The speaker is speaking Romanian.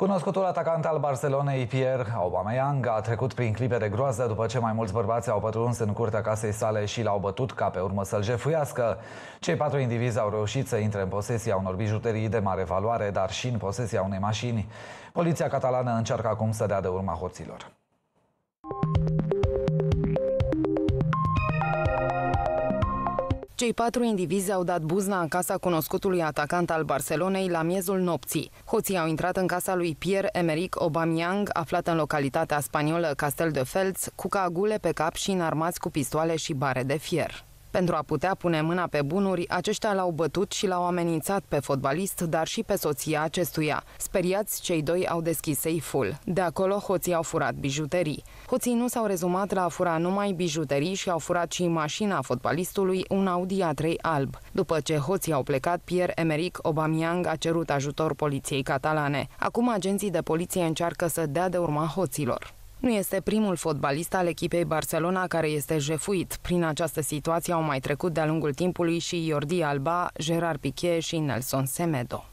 Cunoscutul atacant al Barcelonei, Pierre Aubameyang, a trecut prin clipe de groază după ce mai mulți bărbați au pătruns în curtea casei sale și l-au bătut ca pe urmă să-l jefuiască. Cei patru indivizi au reușit să intre în posesia unor bijuterii de mare valoare, dar și în posesia unei mașini. Poliția catalană încearcă acum să dea de urma hoților. Cei patru indivizi au dat buzna în casa cunoscutului atacant al Barcelonei la miezul nopții. Hoții au intrat în casa lui Pierre-Emerick Aubameyang, aflat în localitatea spaniolă Castel de Felz, cu cagule pe cap și înarmați cu pistoale și bare de fier. Pentru a putea pune mâna pe bunuri, aceștia l-au bătut și l-au amenințat pe fotbalist, dar și pe soția acestuia. Speriați, cei doi au deschis seiful. De acolo, hoții au furat bijuterii. Hoții nu s-au rezumat la a fura numai bijuterii și au furat și mașina fotbalistului, un Audi A3 alb. După ce hoții au plecat, Pierre-Emerick Obamiang a cerut ajutor poliției catalane. Acum agenții de poliție încearcă să dea de urma hoților. Nu este primul fotbalist al echipei Barcelona care este jefuit. Prin această situație au mai trecut de-a lungul timpului și Jordi Alba, Gerard Piqué și Nelson Semedo.